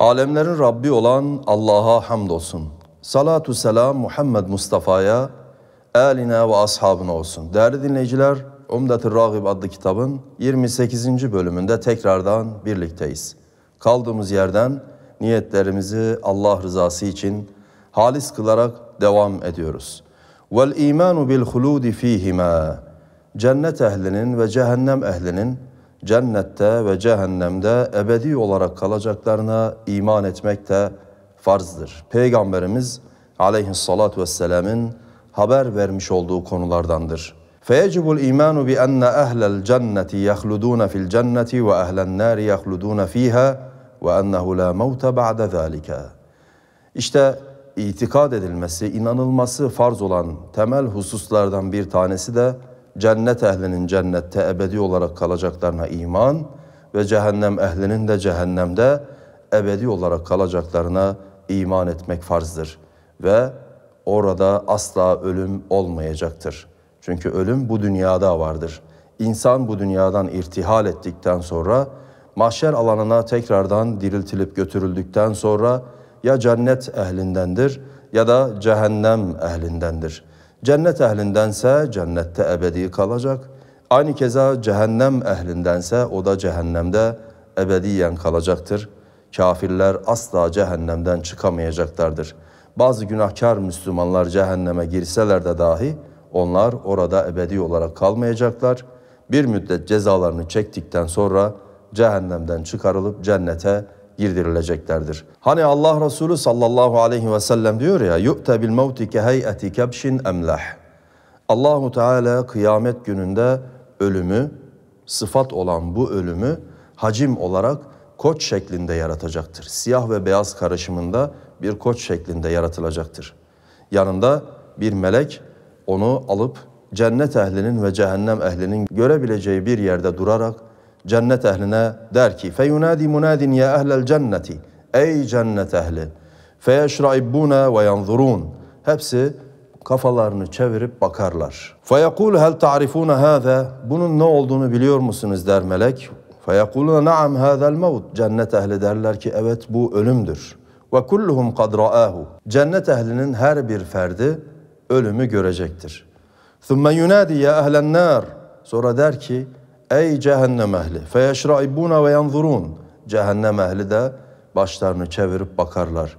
Alemlerin Rabbi olan Allah'a hamdolsun. Salatu selam Muhammed Mustafa'ya, eline ve ashabına olsun. Değerli dinleyiciler, Umdet-i Ragib adlı kitabın 28. bölümünde tekrardan birlikteyiz. Kaldığımız yerden niyetlerimizi Allah rızası için halis kılarak devam ediyoruz. Vel imanu bil huludi fihima. Cennet ehlinin ve cehennem ehlinin cennette ve cehennemde ebedi olarak kalacaklarına iman etmek de farzdır. Peygamberimiz aleyhissalatu vesselam'ın haber vermiş olduğu konulardandır. فَيَجِبُ الْا۪يمَانُ بِأَنَّ اَهْلَ الْجَنَّةِ يَخْلُدُونَ فِي الْجَنَّةِ وَاَهْلَ النَّارِ يَخْلُدُونَ ف۪يهَا وَاَنَّهُ لَا مَوْتَ بَعْدَ ذَٰلِكَ İşte itikad edilmesi, inanılması farz olan temel hususlardan bir tanesi de cennet ehlinin cennette ebedi olarak kalacaklarına iman ve cehennem ehlinin de cehennemde ebedi olarak kalacaklarına iman etmek farzdır ve orada asla ölüm olmayacaktır. Çünkü ölüm bu dünyada vardır. İnsan bu dünyadan irtihal ettikten sonra mahşer alanına tekrardan diriltilip götürüldükten sonra ya cennet ehlindendir ya da cehennem ehlindendir.'' Cennet ehlindense cennette ebedi kalacak. Aynı keza cehennem ehlindense o da cehennemde ebediyen kalacaktır. Kafirler asla cehennemden çıkamayacaklardır. Bazı günahkar Müslümanlar cehenneme girseler de dahi onlar orada ebedi olarak kalmayacaklar. Bir müddet cezalarını çektikten sonra cehennemden çıkarılıp cennete girdirileceklerdir. Hani Allah Resulü sallallahu aleyhi ve sellem diyor ya yu'te bil mevti ke heyeti kebşin emlah. Allahu Teala kıyamet gününde ölümü sıfat olan bu ölümü hacim olarak koç şeklinde yaratacaktır. Siyah ve beyaz karışımında bir koç şeklinde yaratılacaktır. Yanında bir melek onu alıp cennet ehlinin ve cehennem ehlinin görebileceği bir yerde durarak cennet ehline der ki feyunadi munadin ya ehlel cenneti ey cennet ehli feyeşraibuna ve yanzurun hepsi kafalarını çevirip bakarlar. Feyekul hel ta'rifuna hâze bunun ne olduğunu biliyor musunuz der melek. Feyekuluna na'am hâzel mevt cennet ehli derler ki evet bu ölümdür. Ve kulluhum kad ra'ahu cennet ehlinin her bir ferdi ölümü görecektir. Thumme yunadi ya ehlen nar sonra der ki Ey cehennem ehli feyeşraibuna ve yanzurun. Cehennem ehli de başlarını çevirip bakarlar.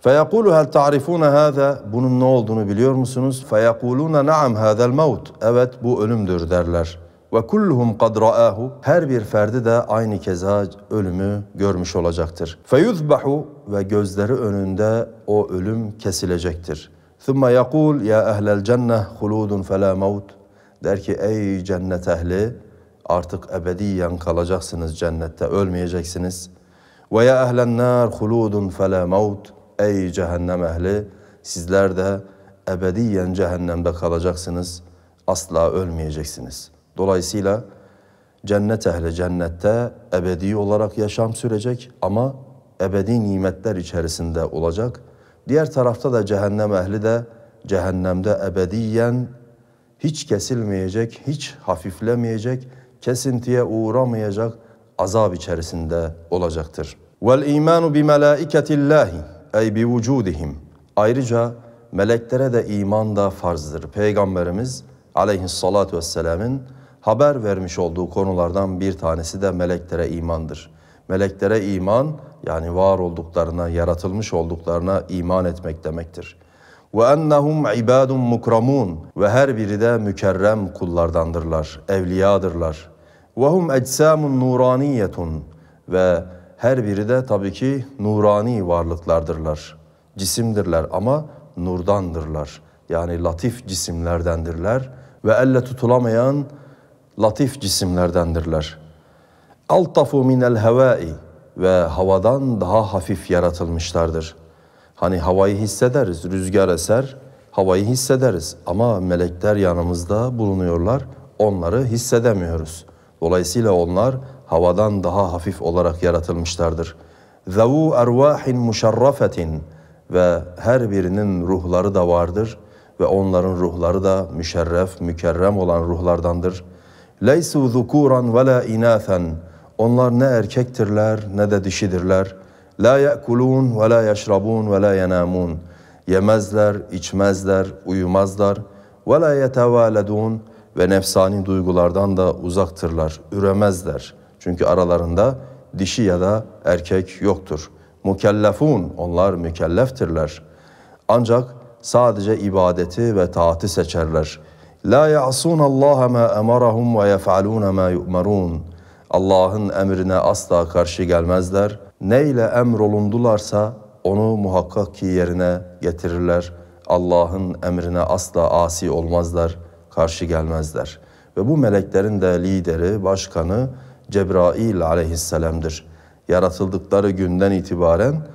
Feyekulu hel ta'rifuna hâza? Bunun ne olduğunu biliyor musunuz? Feyekuluna na'am hâzel mevt. Evet bu ölümdür derler. Ve kulluhum kad ra'ahu. Her bir ferdi de aynı keza ölümü görmüş olacaktır. Feyuzbahu ve gözleri önünde o ölüm kesilecektir. Thumma yakul ya ehlel cenneh huludun fela mevt. Der ki ey cennet ehli artık ebediyen kalacaksınız cennette ölmeyeceksiniz. Ve ya ehlen nar huludun fele maut ey cehennem ehli sizler de ebediyen cehennemde kalacaksınız. Asla ölmeyeceksiniz. Dolayısıyla cennet ehli cennette ebedi olarak yaşam sürecek ama ebedi nimetler içerisinde olacak. Diğer tarafta da cehennem ehli de cehennemde ebediyen hiç kesilmeyecek, hiç hafiflemeyecek, kesintiye uğramayacak azab içerisinde olacaktır. Vel imanu bi melaiketillahi ey bi vücudihim. Ayrıca meleklere de iman da farzdır. Peygamberimiz aleyhissalatu vesselam'ın haber vermiş olduğu konulardan bir tanesi de meleklere imandır. Meleklere iman yani var olduklarına, yaratılmış olduklarına iman etmek demektir. Ve ennehum ibadun mukramun ve her biri de mükerrem kullardandırlar, evliyadırlar. وَهُمْ اَجْسَامٌ nuraniyetun Ve her biri de tabii ki nurani varlıklardırlar. Cisimdirler ama nurdandırlar. Yani latif cisimlerdendirler ve elle tutulamayan latif cisimlerdendirler. Altafu minel hevai ve havadan daha hafif yaratılmışlardır. Hani havayı hissederiz, rüzgar eser, havayı hissederiz ama melekler yanımızda bulunuyorlar, onları hissedemiyoruz.'' Dolayısıyla onlar havadan daha hafif olarak yaratılmışlardır. Zavu ervahin muşarrafetin ve her birinin ruhları da vardır ve onların ruhları da müşerref, mükerrem olan ruhlardandır. Leysu zukuran ve la inasen. Onlar ne erkektirler ne de dişidirler. La yekulun ve la yeşrabun ve la yenamun. Yemezler, içmezler, uyumazlar. Ve la yetevaledun ve nefsani duygulardan da uzaktırlar, üremezler. Çünkü aralarında dişi ya da erkek yoktur. Mükellefun, onlar mükelleftirler. Ancak sadece ibadeti ve taati seçerler. La ya'sun Allah ma emarahum ve yef'alun ma yu'marun. Allah'ın emrine asla karşı gelmezler. Neyle ile emrolundularsa onu muhakkak ki yerine getirirler. Allah'ın emrine asla asi olmazlar.'' karşı gelmezler. Ve bu meleklerin de lideri, başkanı Cebrail aleyhisselam'dır. Yaratıldıkları günden itibaren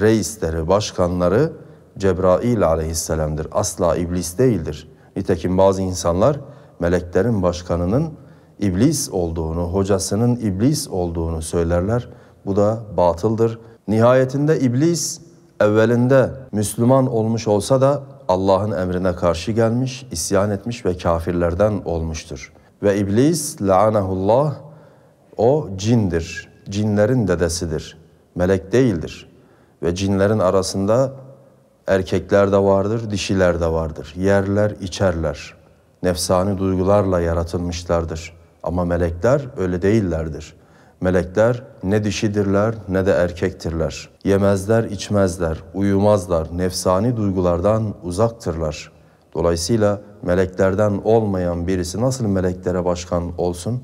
reisleri, başkanları Cebrail aleyhisselam'dır. Asla iblis değildir. Nitekim bazı insanlar meleklerin başkanının iblis olduğunu, hocasının iblis olduğunu söylerler. Bu da batıldır. Nihayetinde iblis evvelinde Müslüman olmuş olsa da Allah'ın emrine karşı gelmiş, isyan etmiş ve kafirlerden olmuştur. Ve iblis laanehullah o cindir. Cinlerin dedesidir. Melek değildir. Ve cinlerin arasında erkekler de vardır, dişiler de vardır. Yerler, içerler. Nefsani duygularla yaratılmışlardır. Ama melekler öyle değillerdir.'' Melekler ne dişidirler ne de erkektirler. Yemezler, içmezler, uyumazlar, nefsani duygulardan uzaktırlar. Dolayısıyla meleklerden olmayan birisi nasıl meleklere başkan olsun,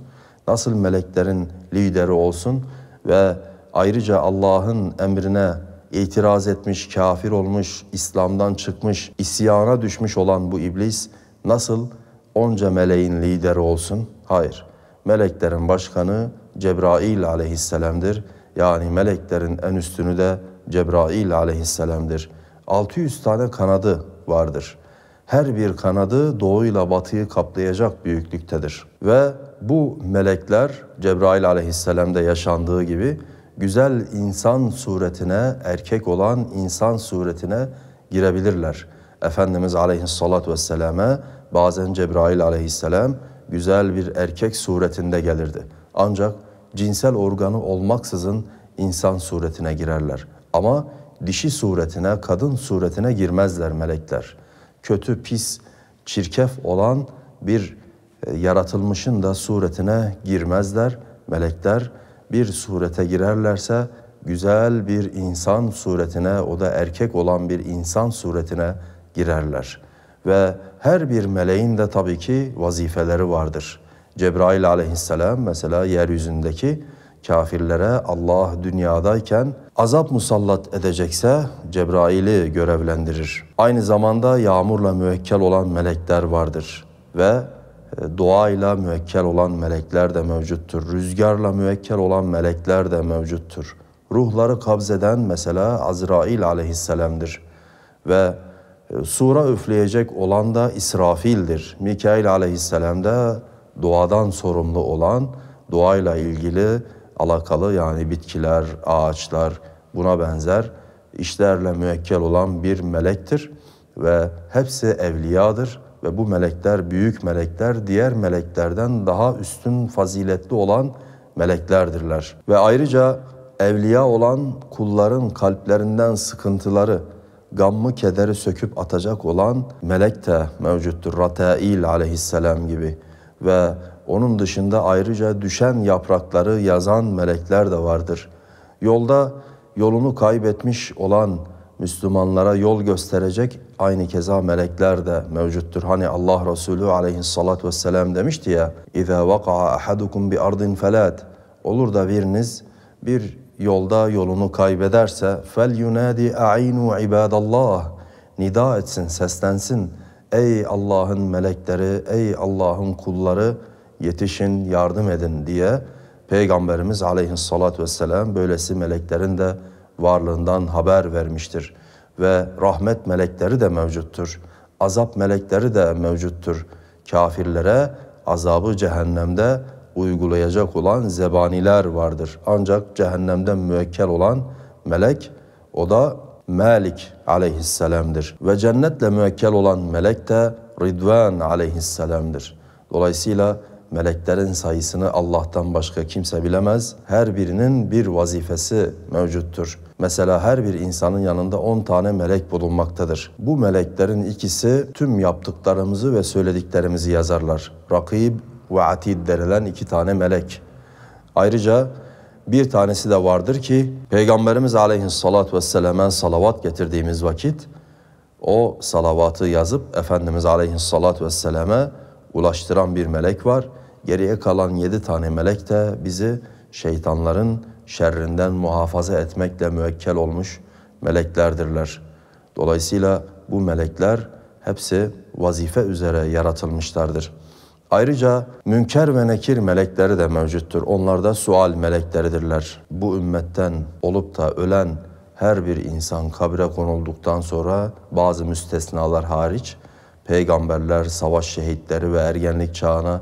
nasıl meleklerin lideri olsun ve ayrıca Allah'ın emrine itiraz etmiş, kafir olmuş, İslam'dan çıkmış, isyana düşmüş olan bu iblis nasıl onca meleğin lideri olsun? Hayır. Meleklerin başkanı Cebrail aleyhisselamdır. Yani meleklerin en üstünü de Cebrail aleyhisselamdır. 600 tane kanadı vardır. Her bir kanadı doğuyla batıyı kaplayacak büyüklüktedir. Ve bu melekler Cebrail aleyhisselamda yaşandığı gibi güzel insan suretine, erkek olan insan suretine girebilirler. Efendimiz aleyhissalatü vesselame bazen Cebrail aleyhisselam güzel bir erkek suretinde gelirdi. Ancak cinsel organı olmaksızın insan suretine girerler. Ama dişi suretine, kadın suretine girmezler melekler. Kötü, pis, çirkef olan bir e, yaratılmışın da suretine girmezler melekler. Bir surete girerlerse güzel bir insan suretine, o da erkek olan bir insan suretine girerler.'' ve her bir meleğin de tabii ki vazifeleri vardır. Cebrail aleyhisselam mesela yeryüzündeki kafirlere Allah dünyadayken azap musallat edecekse Cebrail'i görevlendirir. Aynı zamanda yağmurla müvekkel olan melekler vardır ve e, doğayla müvekkel olan melekler de mevcuttur. Rüzgarla müvekkel olan melekler de mevcuttur. Ruhları kabzeden mesela Azrail aleyhisselamdır ve sura üfleyecek olan da İsrafil'dir. Mikail aleyhisselam da duadan sorumlu olan, duayla ilgili alakalı yani bitkiler, ağaçlar buna benzer işlerle müekkel olan bir melektir ve hepsi evliyadır ve bu melekler büyük melekler diğer meleklerden daha üstün faziletli olan meleklerdirler. Ve ayrıca evliya olan kulların kalplerinden sıkıntıları gammı kederi söküp atacak olan melek de mevcuttur. Ratail aleyhisselam gibi ve onun dışında ayrıca düşen yaprakları yazan melekler de vardır. Yolda yolunu kaybetmiş olan Müslümanlara yol gösterecek aynı keza melekler de mevcuttur. Hani Allah Resulü aleyhissalatü vesselam demişti ya اِذَا وَقَعَ اَحَدُكُمْ بِاَرْضٍ فَلَاتٍ Olur da biriniz bir yolda yolunu kaybederse fel yunadi a'inu ibadallah nida etsin seslensin ey Allah'ın melekleri ey Allah'ın kulları yetişin yardım edin diye Peygamberimiz aleyhissalatü vesselam böylesi meleklerin de varlığından haber vermiştir. Ve rahmet melekleri de mevcuttur. Azap melekleri de mevcuttur. Kafirlere azabı cehennemde uygulayacak olan zebaniler vardır. Ancak cehennemden müekkel olan melek o da Malik aleyhisselamdır. Ve cennetle müekkel olan melek de Ridvan aleyhisselamdır. Dolayısıyla meleklerin sayısını Allah'tan başka kimse bilemez. Her birinin bir vazifesi mevcuttur. Mesela her bir insanın yanında 10 tane melek bulunmaktadır. Bu meleklerin ikisi tüm yaptıklarımızı ve söylediklerimizi yazarlar. Rakib ve Atid denilen iki tane melek. Ayrıca bir tanesi de vardır ki Peygamberimiz aleyhissalatü vesselam'a salavat getirdiğimiz vakit o salavatı yazıp Efendimiz aleyhissalatü vesselama ulaştıran bir melek var. Geriye kalan yedi tane melek de bizi şeytanların şerrinden muhafaza etmekle müekkel olmuş meleklerdirler. Dolayısıyla bu melekler hepsi vazife üzere yaratılmışlardır.'' Ayrıca münker ve nekir melekleri de mevcuttur. Onlar da sual melekleridirler. Bu ümmetten olup da ölen her bir insan kabre konulduktan sonra bazı müstesnalar hariç peygamberler, savaş şehitleri ve ergenlik çağına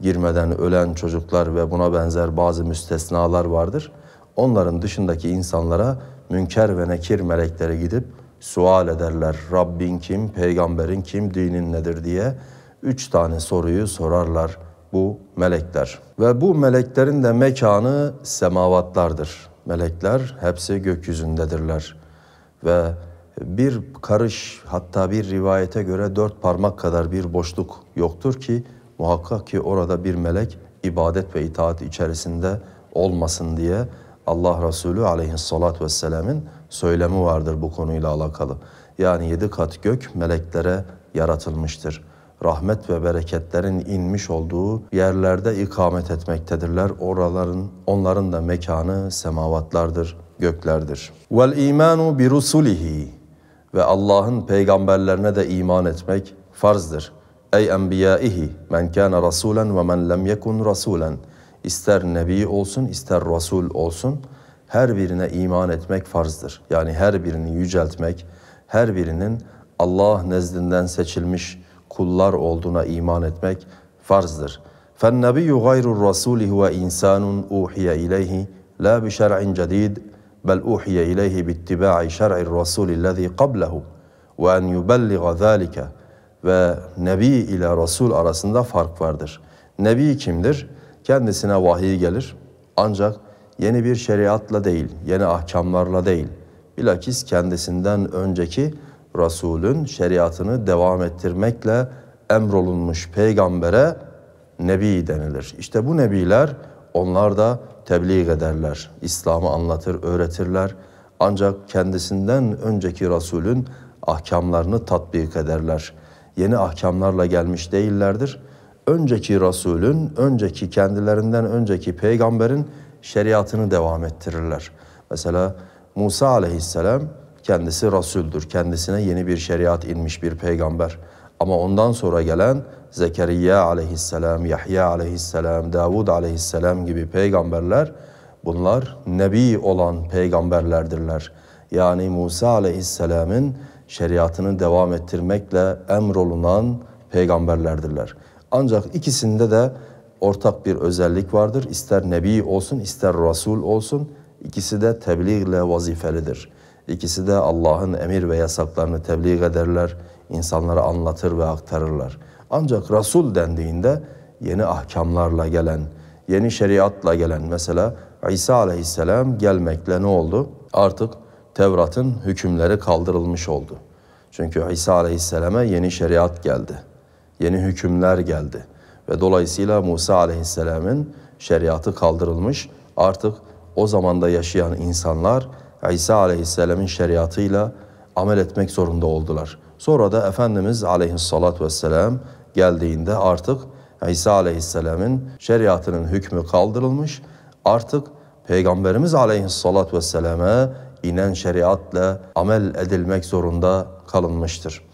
girmeden ölen çocuklar ve buna benzer bazı müstesnalar vardır. Onların dışındaki insanlara münker ve nekir melekleri gidip sual ederler. Rabbin kim, peygamberin kim, dinin nedir diye üç tane soruyu sorarlar bu melekler. Ve bu meleklerin de mekanı semavatlardır. Melekler hepsi gökyüzündedirler. Ve bir karış hatta bir rivayete göre dört parmak kadar bir boşluk yoktur ki muhakkak ki orada bir melek ibadet ve itaat içerisinde olmasın diye Allah Resulü aleyhissalatü vesselam'ın söylemi vardır bu konuyla alakalı. Yani yedi kat gök meleklere yaratılmıştır rahmet ve bereketlerin inmiş olduğu yerlerde ikamet etmektedirler. Oraların onların da mekanı semavatlardır, göklerdir. Vel imanu bi rusulihi ve Allah'ın peygamberlerine de iman etmek farzdır. Ey enbiyaihi men kana rasulen ve men lem yekun rasulen. İster nebi olsun, ister rasul olsun her birine iman etmek farzdır. Yani her birini yüceltmek, her birinin Allah nezdinden seçilmiş kullar olduğuna iman etmek farzdır. فَالنَّبِيُّ غَيْرُ الرَّسُولِ هُوَ اِنْسَانٌ اُوحِيَ اِلَيْهِ لَا بِشَرْعٍ جَدِيدٍ بَلْ اُوحِيَ اِلَيْهِ بِاتِّبَاعِ شَرْعِ الرَّسُولِ الَّذ۪ي قَبْلَهُ وَاَنْ يُبَلِّغَ ذَٰلِكَ Ve Nebi ile Resul arasında fark vardır. Nebi kimdir? Kendisine vahiy gelir ancak yeni bir şeriatla değil, yeni ahkamlarla değil. Bilakis kendisinden önceki Resul'ün şeriatını devam ettirmekle emrolunmuş peygambere nebi denilir. İşte bu nebiler onlar da tebliğ ederler, İslam'ı anlatır, öğretirler. Ancak kendisinden önceki Resul'ün ahkamlarını tatbik ederler. Yeni ahkamlarla gelmiş değillerdir. Önceki Resul'ün, önceki kendilerinden önceki peygamberin şeriatını devam ettirirler. Mesela Musa aleyhisselam Kendisi Rasul'dür. Kendisine yeni bir şeriat inmiş bir peygamber. Ama ondan sonra gelen Zekeriya aleyhisselam, Yahya aleyhisselam, Davud aleyhisselam gibi peygamberler bunlar nebi olan peygamberlerdirler. Yani Musa aleyhisselamın şeriatını devam ettirmekle emrolunan peygamberlerdirler. Ancak ikisinde de ortak bir özellik vardır. İster nebi olsun, ister rasul olsun ikisi de tebliğle vazifelidir.'' İkisi de Allah'ın emir ve yasaklarını tebliğ ederler, insanlara anlatır ve aktarırlar. Ancak Rasul dendiğinde yeni ahkamlarla gelen, yeni şeriatla gelen mesela İsa aleyhisselam gelmekle ne oldu? Artık Tevrat'ın hükümleri kaldırılmış oldu. Çünkü İsa Aleyhisselam'e yeni şeriat geldi. Yeni hükümler geldi. Ve dolayısıyla Musa aleyhisselamın şeriatı kaldırılmış. Artık o zamanda yaşayan insanlar İsa Aleyhisselam'ın şeriatıyla amel etmek zorunda oldular. Sonra da Efendimiz Aleyhisselatü Vesselam geldiğinde artık İsa Aleyhisselam'ın şeriatının hükmü kaldırılmış, artık Peygamberimiz Aleyhisselatü Vesselam'a inen şeriatla amel edilmek zorunda kalınmıştır.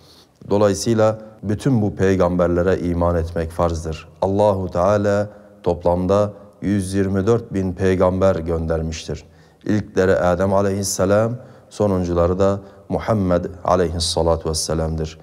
Dolayısıyla bütün bu peygamberlere iman etmek farzdır. Allahu Teala toplamda 124 bin peygamber göndermiştir. İlkleri Adem aleyhisselam, sonuncuları da Muhammed aleyhissalatu vesselam'dır.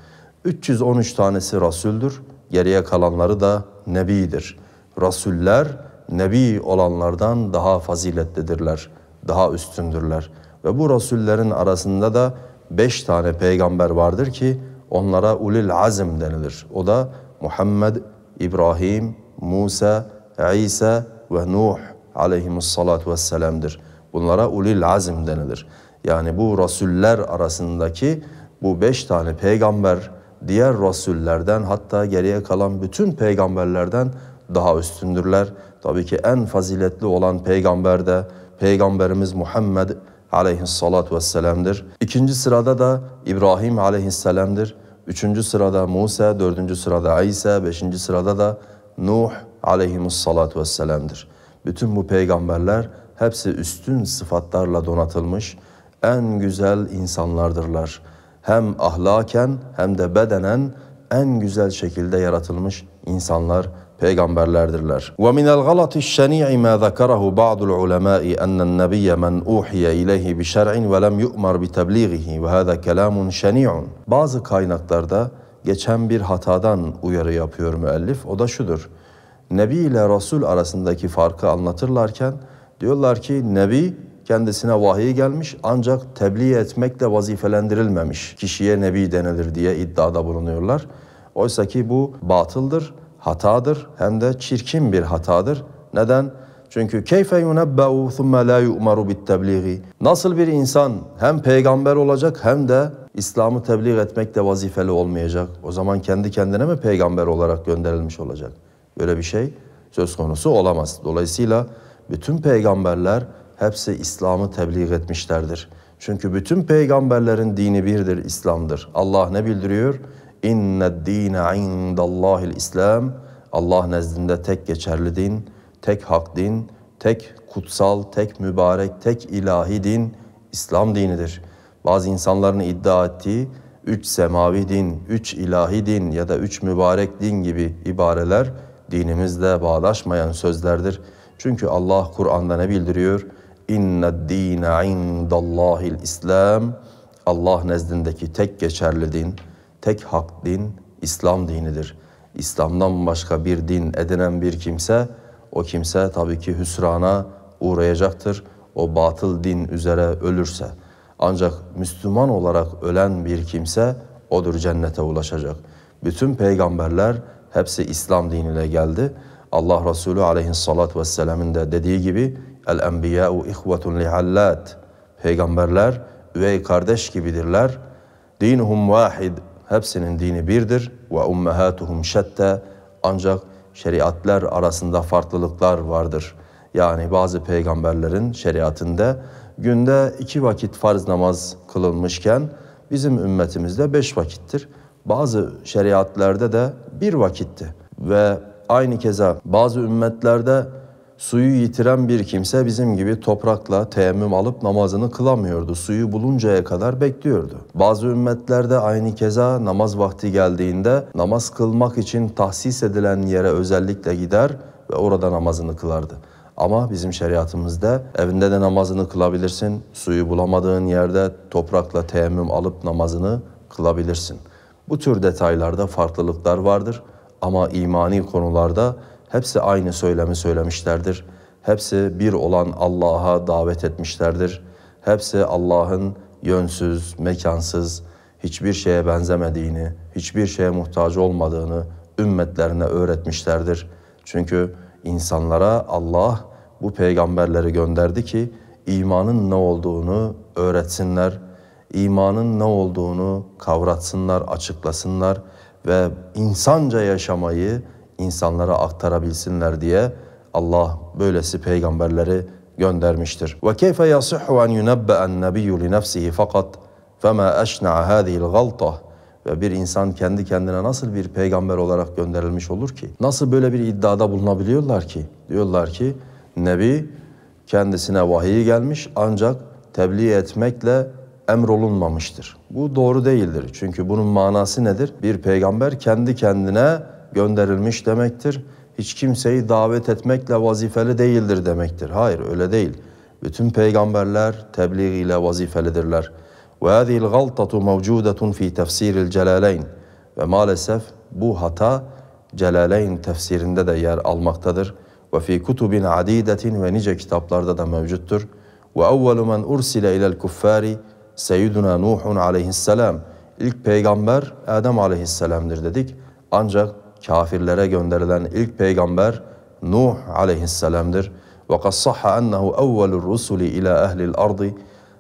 313 tanesi Rasüldür, geriye kalanları da Nebidir. Rasuller Nebi olanlardan daha faziletlidirler, daha üstündürler. Ve bu rasullerin arasında da beş tane peygamber vardır ki onlara ulil azm denilir. O da Muhammed, İbrahim, Musa, İsa ve Nuh aleyhimussalatu vesselam'dır. Bunlara ulul azim denilir. Yani bu rasuller arasındaki bu beş tane peygamber diğer rasullerden hatta geriye kalan bütün peygamberlerden daha üstündürler. Tabii ki en faziletli olan peygamber de Peygamberimiz Muhammed aleyhissalatu vesselam'dır. İkinci sırada da İbrahim aleyhisselam'dır. Üçüncü sırada Musa, dördüncü sırada İsa, beşinci sırada da Nuh aleyhissalatu vesselam'dır. Bütün bu peygamberler hepsi üstün sıfatlarla donatılmış en güzel insanlardırlar. Hem ahlaken hem de bedenen en güzel şekilde yaratılmış insanlar peygamberlerdirler. Ve minel galati şeni'i ma zekerahu ba'dul ulemai enen nebiyye men uhiye ileyhi bi şer'in ve lem yu'mar bi tebliğihi ve hâzâ kelâmun şeni'un. Bazı kaynaklarda geçen bir hatadan uyarı yapıyor müellif. O da şudur. Nebi ile Resul arasındaki farkı anlatırlarken Diyorlar ki Nebi kendisine vahiy gelmiş ancak tebliğ etmekle vazifelendirilmemiş kişiye Nebi denilir diye iddiada bulunuyorlar. Oysa ki bu batıldır, hatadır hem de çirkin bir hatadır. Neden? Çünkü keyfe yunebbeu thumme la yu'maru bit tebliği. Nasıl bir insan hem peygamber olacak hem de İslam'ı tebliğ etmekle vazifeli olmayacak. O zaman kendi kendine mi peygamber olarak gönderilmiş olacak? Böyle bir şey söz konusu olamaz. Dolayısıyla bütün peygamberler hepsi İslam'ı tebliğ etmişlerdir. Çünkü bütün peygamberlerin dini birdir, İslam'dır. Allah ne bildiriyor? İnne dine indallahil İslam. Allah nezdinde tek geçerli din, tek hak din, tek kutsal, tek mübarek, tek ilahi din İslam dinidir. Bazı insanların iddia ettiği üç semavi din, üç ilahi din ya da üç mübarek din gibi ibareler dinimizle bağdaşmayan sözlerdir. Çünkü Allah Kur'an'da ne bildiriyor? İnne dîne indallâhil İslam. Allah nezdindeki tek geçerli din, tek hak din İslam dinidir. İslam'dan başka bir din edinen bir kimse, o kimse tabii ki hüsrana uğrayacaktır. O batıl din üzere ölürse. Ancak Müslüman olarak ölen bir kimse odur cennete ulaşacak. Bütün peygamberler hepsi İslam dinine geldi. Allah Resulü aleyhissalat vesselam'ın da dediği gibi el enbiya'u ihvetun lihallat peygamberler üvey kardeş gibidirler. Dinhum vahid hepsinin dini birdir ve ummahatuhum şette ancak şeriatlar arasında farklılıklar vardır. Yani bazı peygamberlerin şeriatında günde iki vakit farz namaz kılınmışken bizim ümmetimizde beş vakittir. Bazı şeriatlerde de bir vakitti ve Aynı keza bazı ümmetlerde suyu yitiren bir kimse bizim gibi toprakla teyemmüm alıp namazını kılamıyordu. Suyu buluncaya kadar bekliyordu. Bazı ümmetlerde aynı keza namaz vakti geldiğinde namaz kılmak için tahsis edilen yere özellikle gider ve orada namazını kılardı. Ama bizim şeriatımızda evinde de namazını kılabilirsin. Suyu bulamadığın yerde toprakla teyemmüm alıp namazını kılabilirsin. Bu tür detaylarda farklılıklar vardır. Ama imani konularda hepsi aynı söylemi söylemişlerdir. Hepsi bir olan Allah'a davet etmişlerdir. Hepsi Allah'ın yönsüz, mekansız, hiçbir şeye benzemediğini, hiçbir şeye muhtaç olmadığını ümmetlerine öğretmişlerdir. Çünkü insanlara Allah bu peygamberleri gönderdi ki imanın ne olduğunu öğretsinler, imanın ne olduğunu kavratsınlar, açıklasınlar.'' ve insanca yaşamayı insanlara aktarabilsinler diye Allah böylesi peygamberleri göndermiştir. Ve keyfe yasihhu en yunebbe en nebiyyu li nefsihi fakat fema eşna'a hadihi'l galta ve bir insan kendi kendine nasıl bir peygamber olarak gönderilmiş olur ki? Nasıl böyle bir iddiada bulunabiliyorlar ki? Diyorlar ki Nebi kendisine vahiy gelmiş ancak tebliğ etmekle emrolunmamıştır. Bu doğru değildir. Çünkü bunun manası nedir? Bir peygamber kendi kendine gönderilmiş demektir. Hiç kimseyi davet etmekle vazifeli değildir demektir. Hayır öyle değil. Bütün peygamberler tebliğ ile vazifelidirler. Ve hâzîl galtatu mevcudetun fî tefsîril Ve maalesef bu hata Celaleyn tefsirinde de yer almaktadır. Ve fi kutubin ve nice kitaplarda da mevcuttur. Ve evvelu men ursile ilel Seyyiduna Nuhun aleyhisselam ilk peygamber Adem aleyhisselamdır dedik. Ancak kafirlere gönderilen ilk peygamber Nuh aleyhisselamdır. وَقَدْ صَحَّ أَنَّهُ اَوَّلُ الرُّسُلِ اِلَى اَهْلِ الْاَرْضِ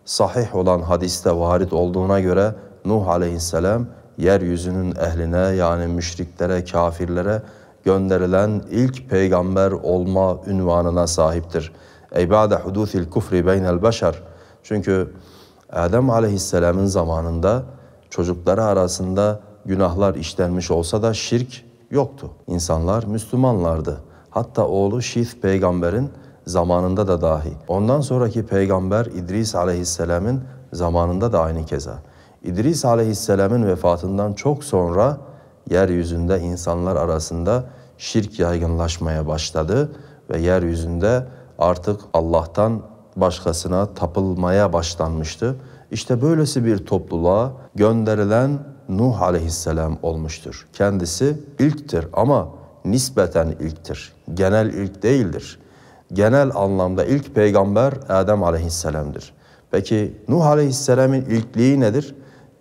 Sahih olan hadiste varit olduğuna göre Nuh aleyhisselam yeryüzünün ehline yani müşriklere, kafirlere gönderilen ilk peygamber olma ünvanına sahiptir. Eybâde hudûthil kufri beynel beşer. Çünkü Adem aleyhisselamın zamanında çocukları arasında günahlar işlenmiş olsa da şirk yoktu. İnsanlar Müslümanlardı. Hatta oğlu Şif peygamberin zamanında da dahi. Ondan sonraki peygamber İdris aleyhisselamın zamanında da aynı keza. İdris aleyhisselamın vefatından çok sonra yeryüzünde insanlar arasında şirk yaygınlaşmaya başladı ve yeryüzünde artık Allah'tan başkasına tapılmaya başlanmıştı. İşte böylesi bir topluluğa gönderilen Nuh aleyhisselam olmuştur. Kendisi ilktir ama nispeten ilktir. Genel ilk değildir. Genel anlamda ilk peygamber Adem aleyhisselamdır. Peki Nuh aleyhisselamın ilkliği nedir?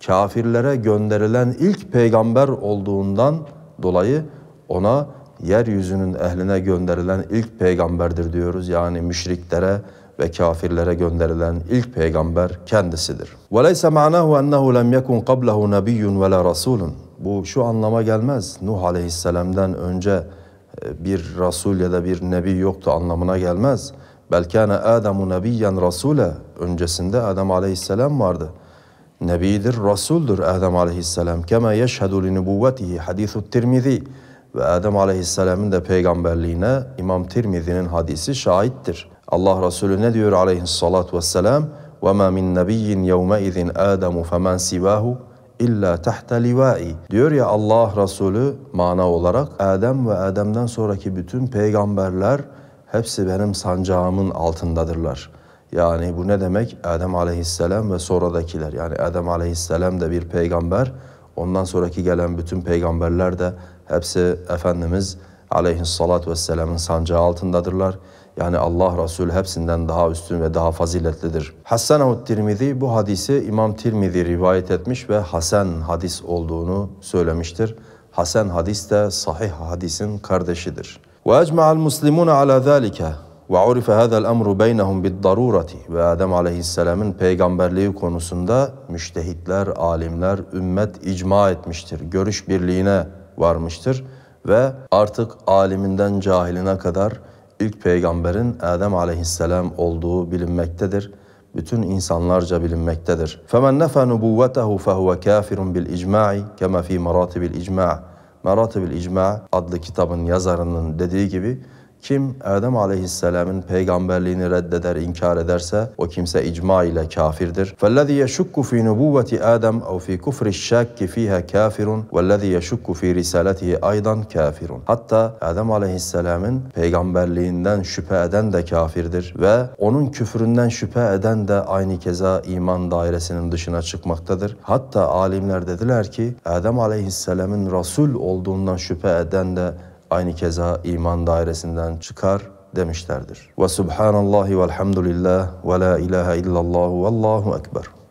Kafirlere gönderilen ilk peygamber olduğundan dolayı ona yeryüzünün ehline gönderilen ilk peygamberdir diyoruz. Yani müşriklere ve kafirlere gönderilen ilk peygamber kendisidir. وَلَيْسَ مَعْنَاهُ أَنَّهُ لَمْ يَكُنْ قَبْلَهُ نَبِيٌّ وَلَا رَسُولٌ Bu şu anlama gelmez. Nuh aleyhisselam'dan önce e, bir Resul ya da bir Nebi yoktu anlamına gelmez. Belkâne Âdemu nebiyyen rasûle. Öncesinde Adem aleyhisselam vardı. Nebidir, Resul'dür Adem aleyhisselam. Keme yeşhedü li nübüvvetihi hadîthü tirmizi. Ve Adem aleyhisselamın da peygamberliğine İmam Tirmizi'nin hadisi şahittir. Allah Resulü ne diyor aleyhissalatu vesselam? وَمَا مِنْ نَب۪يِّنْ يَوْمَئِذٍ آدَمُ فَمَنْ سِوَاهُ illa tahta livai. Diyor ya Allah Resulü mana olarak Adem ve Adem'den sonraki bütün peygamberler hepsi benim sancağımın altındadırlar. Yani bu ne demek? Adem aleyhisselam ve sonradakiler. Yani Adem aleyhisselam da bir peygamber. Ondan sonraki gelen bütün peygamberler de hepsi Efendimiz aleyhissalatü vesselamın sancağı altındadırlar yani Allah Resulü hepsinden daha üstün ve daha faziletlidir. Hasan Hassanahu Tirmizi bu hadisi İmam Tirmizi rivayet etmiş ve Hasan hadis olduğunu söylemiştir. Hasan hadis de sahih hadisin kardeşidir. وَاَجْمَعَ الْمُسْلِمُونَ عَلَى ذَٰلِكَ وَعُرِفَ هَذَا الْأَمْرُ بَيْنَهُمْ بِالضَّرُورَةِ Ve Adem aleyhisselamın peygamberliği konusunda müştehitler, alimler, ümmet icma etmiştir. Görüş birliğine varmıştır ve artık aliminden cahiline kadar ilk peygamberin Adem aleyhisselam olduğu bilinmektedir. Bütün insanlarca bilinmektedir. فَمَنْ نَفَى نُبُوَّتَهُ فَهُوَ كَافِرٌ بِالْاِجْمَاعِ كَمَا ف۪ي مَرَاتِبِ الْاِجْمَاعِ Meratibül İcma adlı kitabın yazarının dediği gibi kim Adem aleyhisselamın peygamberliğini reddeder, inkar ederse o kimse icma ile kafirdir. فَالَّذِي يَشُكُّ فِي نُبُوَّةِ آدَمْ اَوْ فِي كُفْرِ الشَّاكِ ف۪يهَا كَافِرٌ وَالَّذِي يَشُكُّ ف۪ي رِسَالَتِهِ اَيْضًا كَافِرٌ Hatta Adem aleyhisselamın peygamberliğinden şüphe eden de kafirdir ve onun küfründen şüphe eden de aynı keza iman dairesinin dışına çıkmaktadır. Hatta alimler dediler ki Adem aleyhisselamın Resul olduğundan şüphe eden de aynı keza iman dairesinden çıkar demişlerdir. Ve subhanallahi velhamdülillah ve la ilahe illallah vallahu ekber.